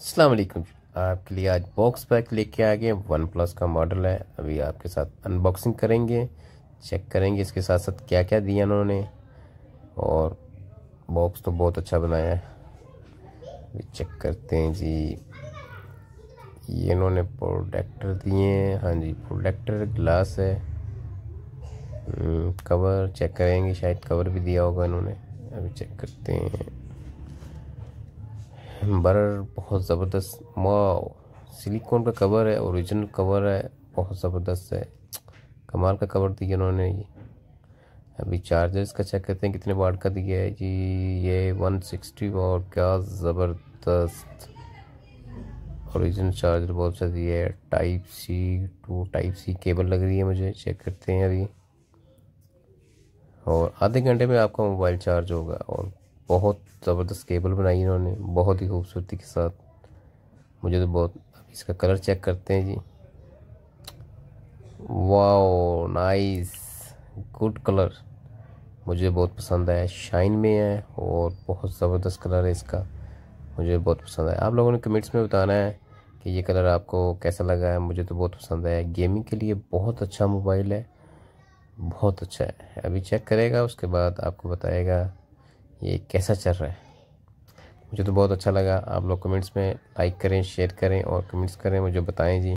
असलम आपके लिए आज बॉक्स पैक लेके आ गए वन प्लस का मॉडल है अभी आपके साथ अनबॉक्सिंग करेंगे चेक करेंगे इसके साथ साथ क्या क्या दिया उन्होंने और बॉक्स तो बहुत अच्छा बनाया है चेक करते हैं जी ये इन्होंने प्रोडक्टर दिए हैं हाँ जी प्रोडक्टर ग्लास है कवर हम्म, चेक करेंगे शायद कवर भी दिया होगा इन्होंने अभी चेक करते हैं बर बहुत ज़बरदस्त माओ सिलिकॉन का कवर है ओरिजिनल कवर है बहुत ज़बरदस्त है कमाल का कवर दिया उन्होंने ये अभी चार्जर इसका चेक करते हैं कितने वाट का दिया है जी ये 160 सिक्सटी वाट क्या ज़बरदस्त ओरिजिनल चार्जर बहुत अच्छा दिया है type C to type C cable लग रही है मुझे चेक करते हैं अभी और आधे घंटे में आपका मोबाइल चार्ज होगा और बहुत ज़बरदस्त केबल बनाई इन्होंने बहुत ही खूबसूरती के साथ मुझे तो बहुत इसका कलर चेक करते हैं जी वाओ नाइस गुड कलर मुझे बहुत पसंद आया शाइन में है और बहुत ज़बरदस्त कलर है इसका मुझे बहुत पसंद आया आप लोगों ने कमेंट्स में बताना है कि ये कलर आपको कैसा लगा है मुझे तो बहुत पसंद आया गेमिंग के लिए बहुत अच्छा मोबाइल है बहुत अच्छा है अभी चेक करेगा उसके बाद आपको बताएगा ये कैसा चल रहा है मुझे तो बहुत अच्छा लगा आप लोग कमेंट्स में लाइक करें शेयर करें और कमेंट्स करें मुझे बताएं जी